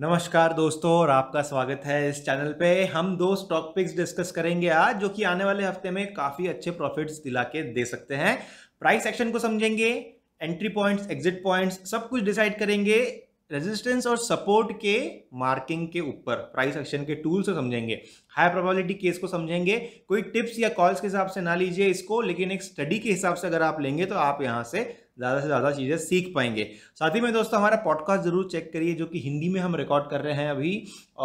नमस्कार दोस्तों और आपका स्वागत है इस चैनल पे हम दो स्टॉक पिक्स डिस्कस करेंगे आज जो कि आने वाले हफ्ते में काफ़ी अच्छे प्रॉफिट्स दिला के दे सकते हैं प्राइस एक्शन को समझेंगे एंट्री पॉइंट्स एग्जिट पॉइंट्स सब कुछ डिसाइड करेंगे रेजिस्टेंस और सपोर्ट के मार्किंग के ऊपर प्राइस एक्शन के टूल से समझेंगे हाई प्रोबेबिलिटी केस को समझेंगे कोई टिप्स या कॉल्स के हिसाब से ना लीजिए इसको लेकिन एक स्टडी के हिसाब से अगर आप लेंगे तो आप यहाँ से ज़्यादा से ज़्यादा चीज़ें सीख पाएंगे साथ ही में दोस्तों हमारा पॉडकास्ट जरूर चेक करिए जो कि हिंदी में हम रिकॉर्ड कर रहे हैं अभी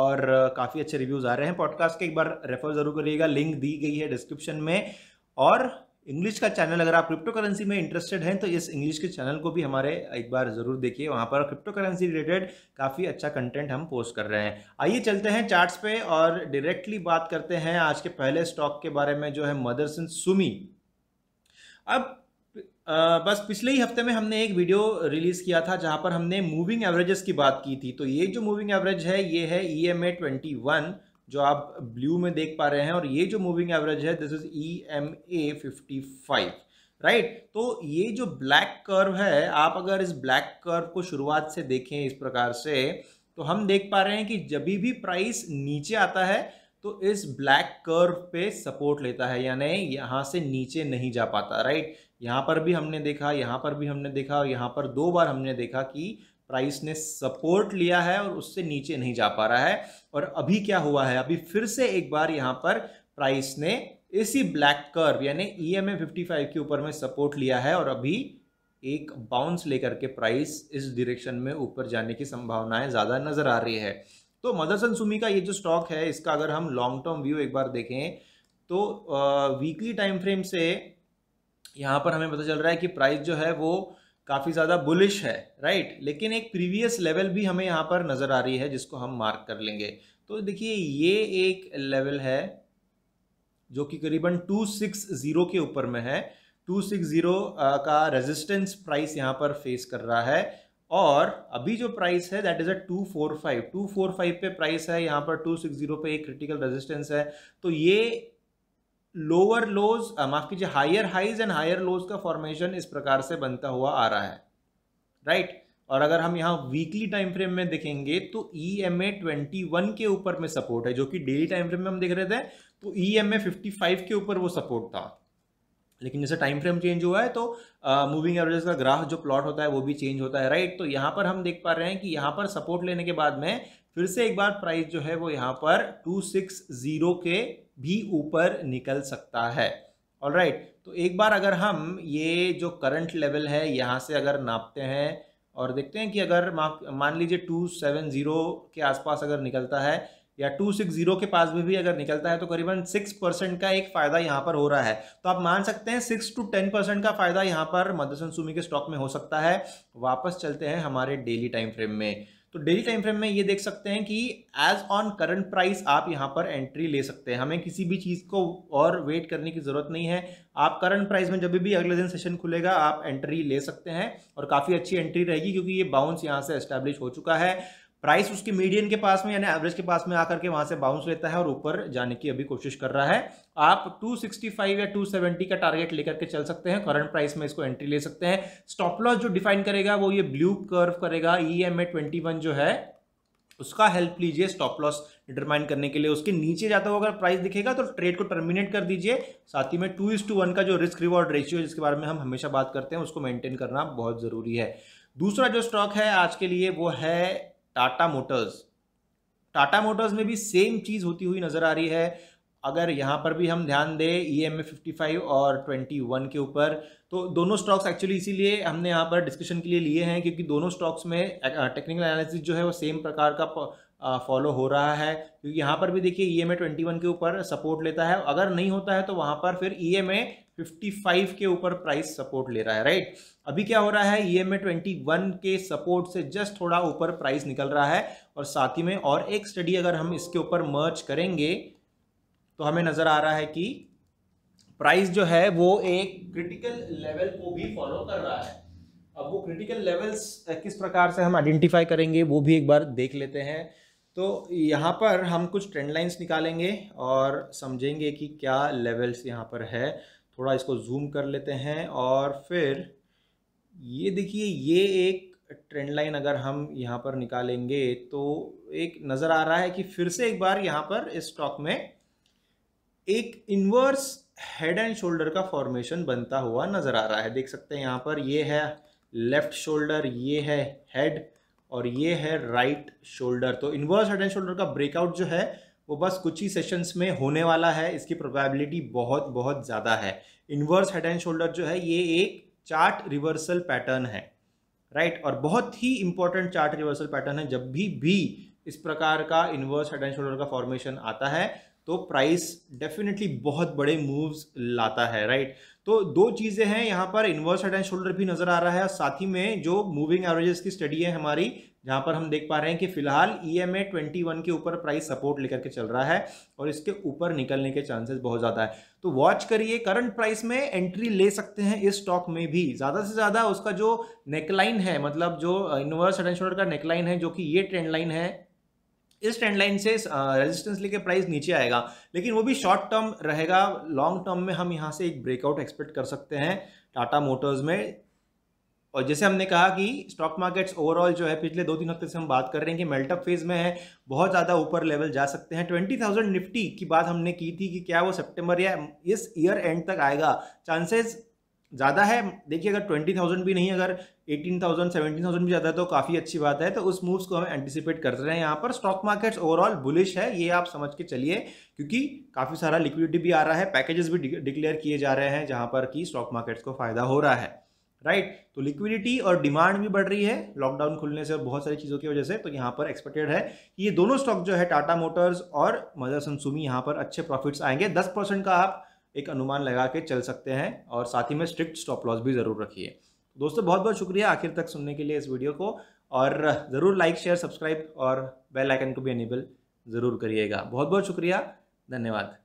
और काफ़ी अच्छे रिव्यूज़ आ रहे हैं पॉडकास्ट के एक बार रेफर ज़रूर करिएगा लिंक दी गई है डिस्क्रिप्शन में और इंग्लिश का चैनल अगर आप क्रिप्टो करेंसी में इंटरेस्टेड हैं तो इस इंग्लिश के चैनल को भी हमारे एक बार ज़रूर देखिए वहां पर क्रिप्टो करेंसी रिलेटेड काफ़ी अच्छा कंटेंट हम पोस्ट कर रहे हैं आइए चलते हैं चार्ट्स पे और डायरेक्टली बात करते हैं आज के पहले स्टॉक के बारे में जो है मदरसन सुमी अब आ, बस पिछले ही हफ्ते में हमने एक वीडियो रिलीज़ किया था जहां पर हमने मूविंग एवरेजेस की बात की थी तो ये जो मूविंग एवरेज है ये है E M A twenty one जो आप ब्लू में देख पा रहे हैं और ये जो मूविंग एवरेज है this is E M A fifty five right तो ये जो ब्लैक कर्व है आप अगर इस ब्लैक कर्व को शुरुआत से देखें इस प्रकार से तो हम देख पा रहे हैं कि जब भी प्राइस नीचे आता है तो इस ब्लैक कर्व पे सपोर्ट लेता है यानी यहाँ से नीचे नहीं जा पाता राइट यहाँ पर भी हमने देखा यहाँ पर भी हमने देखा और यहाँ पर दो बार हमने देखा कि प्राइस ने सपोर्ट लिया है और उससे नीचे नहीं जा पा रहा है और अभी क्या हुआ है अभी फिर से एक बार यहाँ पर प्राइस ने इसी ब्लैक कर्व यानी E M A fifty five के ऊपर में सपोर्ट लिया है और अभी एक बाउंस लेकर के प्राइस इस डिरेक्शन में ऊपर जाने की संभावनाएं ज़्यादा नज़र आ रही है तो मदरसन सुमी का ये जो स्टॉक है इसका अगर हम लॉन्ग टर्म व्यू एक बार देखें तो वीकली टाइम फ्रेम से यहाँ पर हमें पता चल रहा है कि प्राइस जो है वो काफ़ी ज़्यादा बुलिश है राइट लेकिन एक प्रीवियस लेवल भी हमें यहाँ पर नज़र आ रही है जिसको हम मार्क कर लेंगे तो देखिए ये एक लेवल है जो कि करीबन 260 के ऊपर में है 260 का रेजिस्टेंस प्राइस यहाँ पर फेस कर रहा है और अभी जो प्राइस है दैट इज़ अ 245 245 पे प्राइस है यहाँ पर 260 पे एक क्रिटिकल रेजिस्टेंस है तो ये लोअर लोज माफ कीजिए higher highs and higher lows का फॉर्मेशन इस प्रकार से बनता हुआ आ रहा है राइट right? और अगर हम यहाँ वीकली टाइम फ्रेम में देखेंगे तो E M A twenty one के ऊपर में सपोर्ट है जो कि डेली टाइम फ्रेम में हम देख रहे थे तो E M A fifty five के ऊपर वो सपोर्ट था लेकिन जैसे टाइम फ्रेम चेंज हुआ है तो मूविंग uh, एवरेज का ग्राफ जो प्लॉट होता है वो भी चेंज होता है राइट तो यहाँ पर हम देख पा रहे हैं कि यहाँ पर सपोर्ट लेने के बाद में फिर से एक बार प्राइस जो है वो यहाँ पर टू सिक्स जीरो के भी ऊपर निकल सकता है ऑल राइट right. तो एक बार अगर हम ये जो करंट लेवल है यहाँ से अगर नापते हैं और देखते हैं कि अगर मान लीजिए टू सेवन ज़ीरो के आसपास अगर निकलता है या टू सिक्स ज़ीरो के पास में भी अगर निकलता है तो करीबन सिक्स परसेंट का एक फ़ायदा यहाँ पर हो रहा है तो आप मान सकते हैं सिक्स टू टेन परसेंट का फ़ायदा यहाँ पर मदरसन सुमी के स्टॉक में हो सकता है वापस चलते हैं हमारे डेली टाइम फ्रेम में तो डेली टाइम फ्रेम में ये देख सकते हैं कि एज ऑन करंट प्राइस आप यहाँ पर एंट्री ले सकते हैं हमें किसी भी चीज़ को और वेट करने की ज़रूरत नहीं है आप करंट प्राइस में जब भी अगले दिन सेशन खुलेगा आप एंट्री ले सकते हैं और काफ़ी अच्छी एंट्री रहेगी क्योंकि ये बाउंस यहाँ से एस्टैब्लिश हो चुका है प्राइस उसकी मीडियन के पास में यानी एवरेज के पास में आकर के वहां से बाउंस लेता है और ऊपर जाने की अभी कोशिश कर रहा है आप 265 या 270 का टारगेट लेकर के चल सकते हैं करंट प्राइस में इसको एंट्री ले सकते हैं स्टॉप लॉस जो डिफाइन करेगा वो ये ब्लू कर्व करेगा ई एम ए ट्वेंटी जो है उसका हेल्प लीजिए स्टॉप लॉस डिटरमाइन करने के लिए उसके नीचे जाता हुआ अगर प्राइस दिखेगा तो ट्रेड को टर्मिनेट कर दीजिए साथ ही में टू इज टू वन का जो रिस्क रिवॉर्ड रेशियो जिसके बारे में हम हमेशा बात करते हैं उसको मेंटेन करना बहुत ज़रूरी है दूसरा जो स्टॉक है आज के लिए वो है टाटा मोटर्स टाटा मोटर्स में भी सेम चीज़ होती हुई नज़र आ रही है अगर यहाँ पर भी हम ध्यान दें E M A fifty five और ट्वेंटी वन के ऊपर तो दोनों स्टॉक्स एक्चुअली इसीलिए हमने यहाँ पर डिस्कशन के लिए लिए हैं क्योंकि दोनों स्टॉक्स में टेक्निकल एनालिसिस जो है वो सेम प्रकार का फॉलो हो रहा है क्योंकि यहाँ पर भी देखिए E M A twenty one के ऊपर सपोर्ट लेता है अगर नहीं होता है तो वहाँ पर फिर ई एम ए 55 के ऊपर प्राइस सपोर्ट ले रहा है राइट अभी क्या हो रहा है ई e एम के सपोर्ट से जस्ट थोड़ा ऊपर प्राइस निकल रहा है और साथ ही में और एक स्टडी अगर हम इसके ऊपर मर्च करेंगे तो हमें नज़र आ रहा है कि प्राइस जो है वो एक क्रिटिकल लेवल को भी फॉलो कर रहा है अब वो क्रिटिकल लेवल्स किस प्रकार से हम आइडेंटिफाई करेंगे वो भी एक बार देख लेते हैं तो यहाँ पर हम कुछ ट्रेंड लाइंस निकालेंगे और समझेंगे कि क्या लेवल्स यहाँ पर है थोड़ा इसको जूम कर लेते हैं और फिर ये देखिए ये एक ट्रेंड लाइन अगर हम यहाँ पर निकालेंगे तो एक नज़र आ रहा है कि फिर से एक बार यहाँ पर इस स्टॉक में एक इन्वर्स हेड एंड शोल्डर का फॉर्मेशन बनता हुआ नज़र आ रहा है देख सकते हैं यहाँ पर ये है लेफ्ट शोल्डर ये है हेड और ये है राइट right शोल्डर तो इन्वर्स हेड एंड शोल्डर का ब्रेकआउट जो है वो बस कुछ ही सेशंस में होने वाला है इसकी प्रोबेबिलिटी बहुत बहुत ज़्यादा है इन्वर्स हेड एंड शोल्डर जो है ये एक चार्ट रिवर्सल पैटर्न है राइट और बहुत ही इंपॉर्टेंट चार्ट रिवर्सल पैटर्न है जब भी भी इस प्रकार का इन्वर्स हेड एंड शोल्डर का फॉर्मेशन आता है तो प्राइस डेफिनेटली बहुत बड़े मूव्स लाता है राइट तो दो चीज़ें हैं यहाँ पर इन्वर्स हेड एंड शोल्डर भी नज़र आ रहा है और साथ ही में जो मूविंग एवरेजेस की स्टडी है हमारी जहाँ पर हम देख पा रहे हैं कि फिलहाल E M A twenty one के ऊपर प्राइस सपोर्ट लेकर के चल रहा है और इसके ऊपर निकलने के चांसेस बहुत ज़्यादा है तो वॉच करिए करंट प्राइस में एंट्री ले सकते हैं इस स्टॉक में भी ज़्यादा से ज़्यादा उसका जो नेकलाइन है मतलब जो इन्वर्स हेड एंड शोल्डर का नेकलाइन है जो कि ये ट्रेंड लाइन है इस ट्रेंड लाइन से रेजिस्टेंस लेके प्राइस नीचे आएगा लेकिन वो भी शॉर्ट टर्म रहेगा लॉन्ग टर्म में हम यहाँ से एक ब्रेकआउट एक्सपेक्ट कर सकते हैं टाटा मोटर्स में और जैसे हमने कहा कि स्टॉक मार्केट्स ओवरऑल जो है पिछले दो तीन हफ्ते से हम बात कर रहे हैं कि मेल्टअप फेज में है बहुत ज़्यादा ऊपर लेवल जा सकते हैं ट्वेंटी थाउजेंड निफ्टी की बात हमने की थी कि क्या वो सितंबर या इस ईयर एंड तक आएगा चांसेस ज़्यादा है देखिए अगर ट्वेंटी थाउजेंड भी नहीं अगर एटीन थाउजेंड सेवेंटीन थाउजेंड भी ज़्यादा है तो काफ़ी अच्छी बात है तो उस मूव्स को हम एंटिसिपेट कर रहे हैं यहाँ पर स्टॉक मार्केट्स ओवरऑल बुलिश है ये आप समझ के चलिए क्योंकि काफ़ी सारा लिक्विडिटी भी आ रहा है पैकेजेस भी डिक्लेयर किए जा रहे हैं जहाँ पर कि स्टॉक मार्केट्स को फ़ायदा हो रहा है राइट right? तो लिक्विडिटी और डिमांड भी बढ़ रही है लॉकडाउन खुलने से और बहुत सारी चीज़ों की वजह से तो यहाँ पर एक्सपेक्टेड है कि ये दोनों स्टॉक जो है टाटा मोटर्स और मदरसन सुमी यहाँ पर अच्छे प्रॉफिट्स आएंगे दस परसेंट का आप एक अनुमान लगा के चल सकते हैं और साथ ही में स्ट्रिक्ट स्टॉप लॉस भी ज़रूर रखिए दोस्तों बहुत बहुत शुक्रिया आखिर तक सुनने के लिए इस वीडियो को और ज़रूर लाइक शेयर सब्सक्राइब और बेल आइकन को भी एनेबल ज़रूर करिएगा बहुत बहुत शुक्रिया धन्यवाद